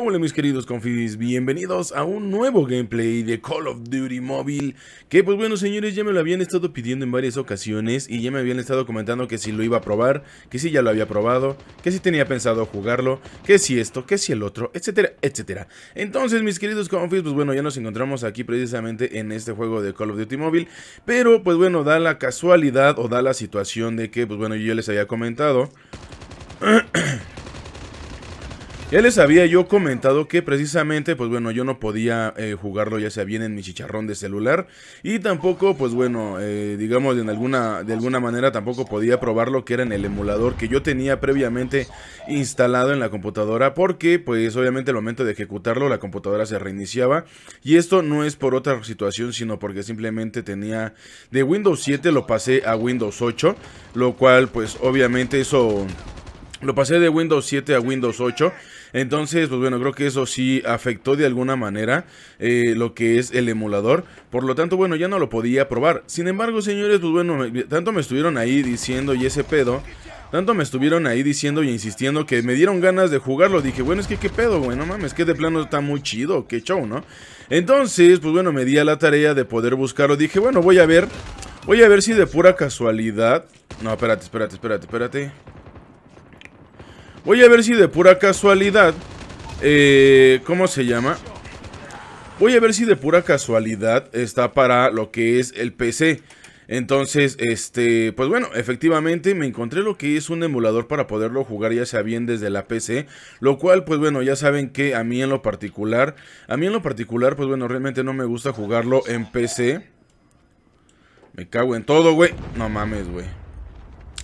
hola mis queridos confis, Bienvenidos a un nuevo gameplay de Call of Duty Mobile Que pues bueno señores ya me lo habían estado pidiendo en varias ocasiones Y ya me habían estado comentando que si lo iba a probar Que si ya lo había probado Que si tenía pensado jugarlo Que si esto, que si el otro, etcétera, etcétera Entonces mis queridos confis pues bueno ya nos encontramos aquí precisamente en este juego de Call of Duty Mobile Pero pues bueno da la casualidad o da la situación de que pues bueno yo ya les había comentado Ya les había yo comentado que precisamente, pues bueno, yo no podía eh, jugarlo ya sea bien en mi chicharrón de celular y tampoco, pues bueno, eh, digamos alguna, de alguna manera tampoco podía probarlo que era en el emulador que yo tenía previamente instalado en la computadora porque, pues obviamente al momento de ejecutarlo la computadora se reiniciaba y esto no es por otra situación sino porque simplemente tenía de Windows 7 lo pasé a Windows 8, lo cual pues obviamente eso lo pasé de Windows 7 a Windows 8. Entonces, pues bueno, creo que eso sí afectó de alguna manera eh, lo que es el emulador. Por lo tanto, bueno, ya no lo podía probar. Sin embargo, señores, pues bueno, tanto me estuvieron ahí diciendo y ese pedo. Tanto me estuvieron ahí diciendo y insistiendo que me dieron ganas de jugarlo. Dije, bueno, es que qué pedo, bueno, no mames, que de plano está muy chido, qué show, ¿no? Entonces, pues bueno, me di a la tarea de poder buscarlo. Dije, bueno, voy a ver, voy a ver si de pura casualidad... No, espérate, espérate, espérate, espérate. Voy a ver si de pura casualidad... Eh, ¿Cómo se llama? Voy a ver si de pura casualidad está para lo que es el PC. Entonces, este, pues bueno, efectivamente me encontré lo que es un emulador para poderlo jugar ya sea bien desde la PC, lo cual pues bueno, ya saben que a mí en lo particular, a mí en lo particular pues bueno, realmente no me gusta jugarlo en PC. Me cago en todo, güey. No mames, güey.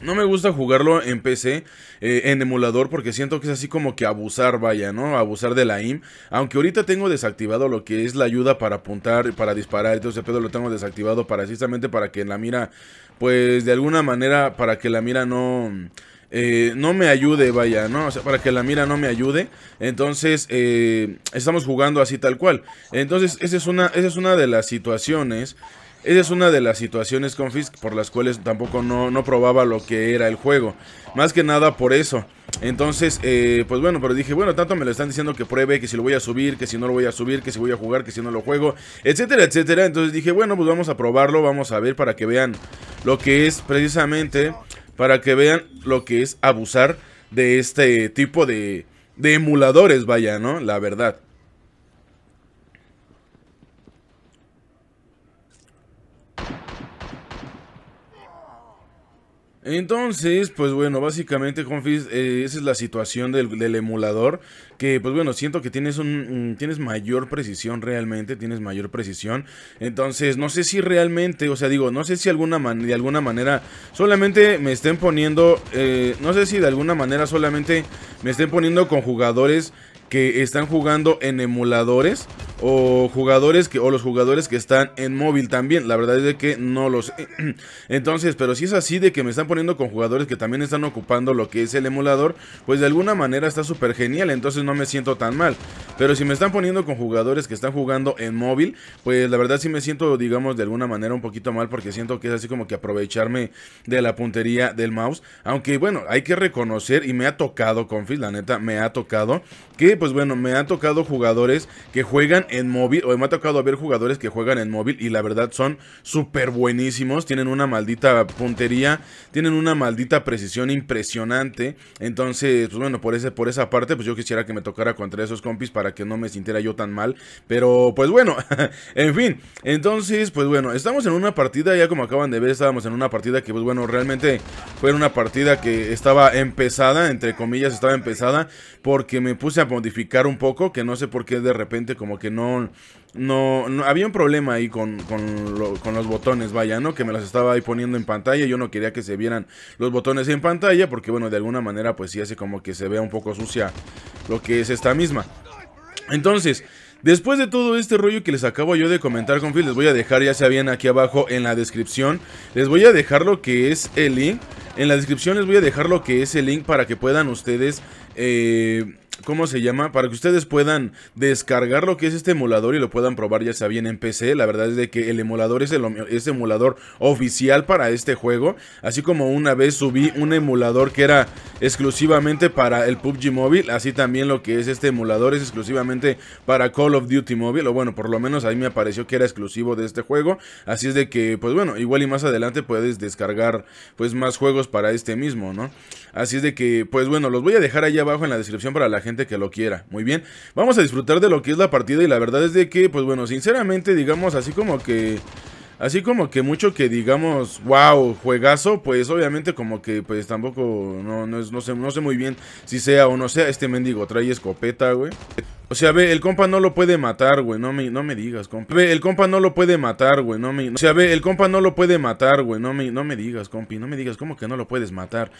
No me gusta jugarlo en PC, eh, en emulador, porque siento que es así como que abusar, vaya, ¿no? Abusar de la IM. Aunque ahorita tengo desactivado lo que es la ayuda para apuntar, para disparar, entonces pedo lo tengo desactivado para, precisamente para que la mira, pues de alguna manera, para que la mira no... Eh, no me ayude, vaya, ¿no? O sea, para que la mira no me ayude. Entonces, eh, estamos jugando así tal cual. Entonces, esa es una, esa es una de las situaciones esa es una de las situaciones, con Fisk por las cuales tampoco no, no probaba lo que era el juego. Más que nada por eso. Entonces, eh, pues bueno, pero dije, bueno, tanto me lo están diciendo que pruebe, que si lo voy a subir, que si no lo voy a subir, que si voy a jugar, que si no lo juego, etcétera, etcétera. Entonces dije, bueno, pues vamos a probarlo, vamos a ver para que vean lo que es precisamente, para que vean lo que es abusar de este tipo de, de emuladores, vaya, ¿no? La verdad. Entonces, pues bueno, básicamente, Confis, eh, esa es la situación del, emulador. Que, pues bueno, siento que tienes, un, tienes mayor precisión realmente, tienes mayor precisión. Entonces, no sé si realmente, o sea, digo, no sé si alguna de alguna manera solamente me estén poniendo, eh, no sé si de alguna manera solamente me estén poniendo con jugadores que están jugando en emuladores o jugadores que o los jugadores que están en móvil también. La verdad es de que no los Entonces, pero si es así de que me están poniendo con jugadores que también están ocupando lo que es el emulador, pues de alguna manera está súper genial, entonces no me siento tan mal. Pero si me están poniendo con jugadores que están jugando en móvil, pues la verdad sí me siento, digamos, de alguna manera un poquito mal porque siento que es así como que aprovecharme de la puntería del mouse. Aunque bueno, hay que reconocer y me ha tocado, confis, la neta, me ha tocado que, pues bueno, me han tocado jugadores que juegan en móvil, o me ha tocado ver jugadores que juegan en móvil y la verdad son súper buenísimos, tienen una maldita puntería, tienen una maldita precisión impresionante. Entonces, pues bueno, por, ese, por esa parte, pues yo quisiera que me tocara contra esos compis para que no me sintiera yo tan mal. Pero pues bueno, en fin. Entonces, pues bueno, estamos en una partida, ya como acaban de ver, estábamos en una partida que pues bueno, realmente fue una partida que estaba empezada, entre comillas, estaba empezada, porque me puse a modificar un poco, que no sé por qué de repente como que no... No, había un problema ahí con, con, los botones, vaya, ¿no? Que me las estaba ahí poniendo en pantalla. Yo no quería que se vieran los botones en pantalla porque, bueno, de alguna manera, pues sí hace como que se vea un poco sucia lo que es esta misma. Entonces, Después de todo este rollo que les acabo yo de comentar con Phil, les voy a dejar, ya sabían aquí abajo en la descripción, les voy a dejar lo que es el link. En la descripción les voy a dejar lo que es el link para que puedan ustedes eh, ¿Cómo se llama? Para que ustedes puedan descargar lo que es este emulador y lo puedan probar ya sea en PC. La verdad es de que el emulador es el emulador oficial para este juego. Así como una vez subí un emulador que era exclusivamente para el PUBG móvil. Así también lo que es este emulador es exclusivamente para Call of Duty móvil. O bueno, por lo menos ahí me apareció que era exclusivo de este juego. Así es de que, pues bueno, igual y más adelante puedes descargar pues más juegos para este mismo, ¿no? Así es de que, pues bueno, los voy a dejar ahí abajo en la descripción para la gente gente que lo quiera. Muy bien, vamos a disfrutar de lo que es la partida y la verdad es de que, pues bueno, sinceramente, digamos, así como que... Así como que mucho que digamos, wow, juegazo, pues obviamente como que pues tampoco, no, no, es, no, sé, no sé muy bien si sea o no sea, este mendigo trae escopeta, güey. O sea, ve, el compa no lo puede matar, güey, no me, no me digas, compa. Ve, el compa no lo puede matar, güey, no me... O sea, ve, el compa no lo puede matar, güey, no me, no me digas, compi, no me digas, ¿cómo que no lo puedes matar?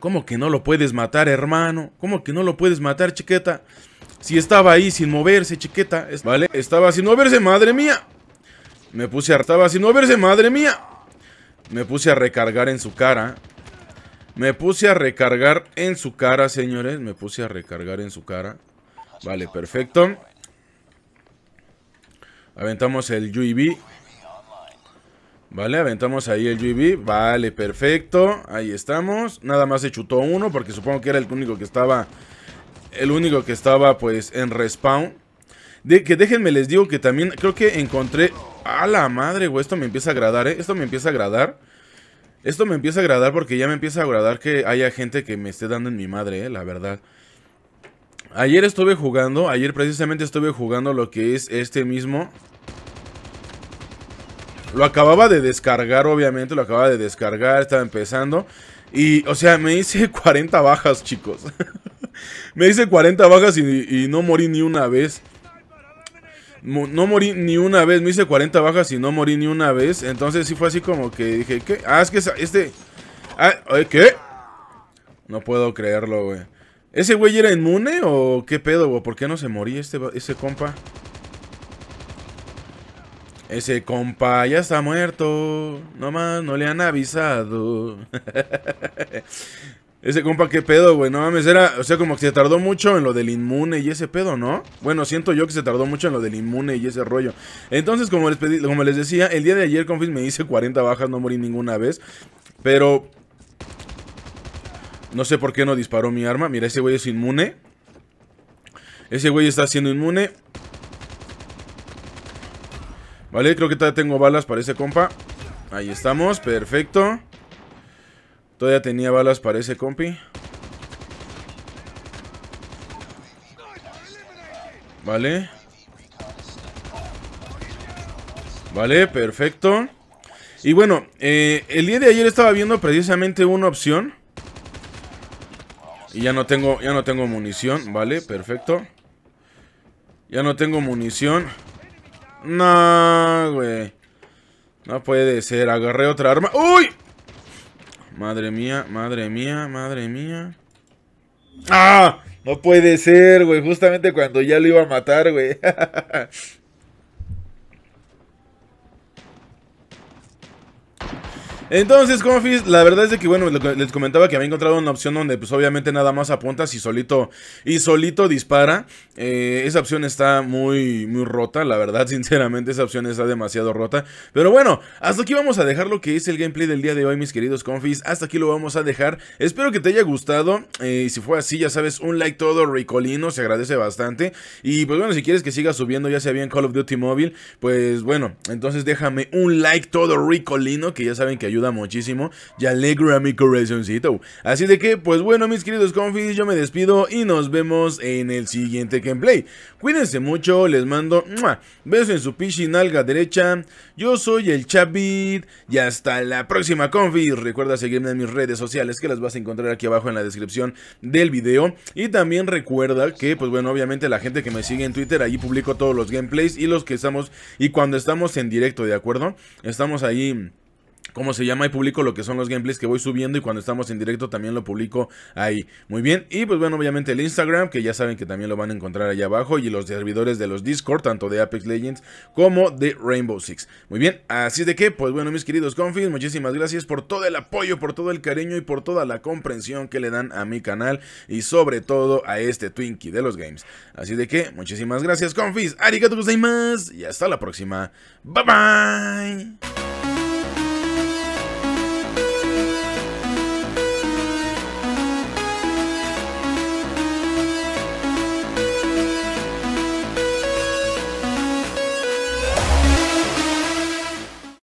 ¿Cómo que no lo puedes matar, hermano? ¿Cómo que no lo puedes matar, chiqueta? Si estaba ahí sin moverse, chiqueta. Vale, estaba sin moverse, madre mía. Me puse a... sin moverse, madre mía. Me puse a recargar en su cara. Me puse a recargar en su cara, señores. Me puse a recargar en su cara. Vale, perfecto. Aventamos el UIB. Vale, aventamos ahí el GB. Vale, perfecto. Ahí estamos. Nada más se chutó uno porque supongo que era el único que estaba... El único que estaba pues en respawn. De que déjenme les digo que también creo que encontré... A la madre, güey. Esto me empieza a agradar, ¿eh? Esto me empieza a agradar. Esto me empieza a agradar porque ya me empieza a agradar que haya gente que me esté dando en mi madre, ¿eh? La verdad. Ayer estuve jugando, ayer precisamente estuve jugando lo que es este mismo... Lo acababa de descargar, obviamente, lo acababa de descargar, estaba empezando. Y, o sea, me hice 40 bajas, chicos. me hice 40 bajas y, no morí ni una vez. No morí ni una vez, me hice 40 bajas y no morí ni una vez. Entonces sí fue así como que dije, ¿qué? Ah, es que este... Ah, ¿eh, ¿qué? No puedo creerlo, güey. ¿Ese güey era inmune o qué pedo, güey? ¿Por qué no se moría este, ese compa? Ese compa ya está muerto. Nomás no le han avisado. ese compa, qué pedo, güey. No mames, era. O sea, como que se tardó mucho en lo del inmune y ese pedo, ¿no? Bueno, siento yo que se tardó mucho en lo del inmune y ese rollo. Entonces, como les, como les decía, el día de ayer, Confis, me hice 40 bajas, no morí ninguna vez. Pero. No sé por qué no disparó mi arma. Mira, ese güey es inmune. Ese güey está siendo inmune. Vale, creo que todavía tengo balas para ese compa. Ahí estamos, perfecto. Todavía tenía balas para ese compi. Vale. Vale, perfecto. Y bueno, eh, el día de ayer estaba viendo precisamente una opción. Y ya no tengo, ya no tengo munición, vale, perfecto. Ya no tengo munición. No, güey. No puede ser. Agarré otra arma. ¡Uy! Madre mía, madre mía, madre mía. ¡Ah! No puede ser, güey. Justamente cuando ya lo iba a matar, güey. Entonces, Confis, la verdad es que, bueno, les comentaba que había encontrado una opción donde, pues, obviamente nada más apuntas y solito, y solito dispara. Eh, esa opción está muy, muy rota, la verdad, sinceramente, esa opción está demasiado rota. Pero bueno, hasta aquí vamos a dejar lo que es el gameplay del día de hoy, mis queridos Confis. Hasta aquí lo vamos a dejar. Espero que te haya gustado. Eh, y si fue así, ya sabes, un like todo ricolino, se agradece bastante. Y, pues, bueno, si quieres que siga subiendo, ya sea bien Call of Duty Mobile, pues, bueno, entonces déjame un like todo ricolino, que ya saben que ayuda muchísimo y alegra mi corazoncito. Así de que, pues bueno, mis queridos confis, yo me despido y nos vemos en el siguiente gameplay. Cuídense mucho, les mando besos beso en su pichi nalga derecha. Yo soy el Chavit y hasta la próxima, confis. Recuerda seguirme en mis redes sociales que las vas a encontrar aquí abajo en la descripción del video. Y también recuerda que, pues bueno, obviamente la gente que me sigue en Twitter, ahí publico todos los gameplays y los que estamos y cuando estamos en directo, ¿de acuerdo? Estamos ahí cómo se llama y publico lo que son los gameplays que voy subiendo y cuando estamos en directo también lo publico ahí. Muy bien, y pues bueno, obviamente el Instagram, que ya saben que también lo van a encontrar allá abajo y los servidores de los Discord, tanto de Apex Legends como de Rainbow Six. Muy bien, así de que, pues bueno, mis queridos confis, muchísimas gracias por todo el apoyo, por todo el cariño y por toda la comprensión que le dan a mi canal y sobre todo a este Twinkie de los games. Así de que, muchísimas gracias confis, arigato más y hasta la próxima. Bye bye.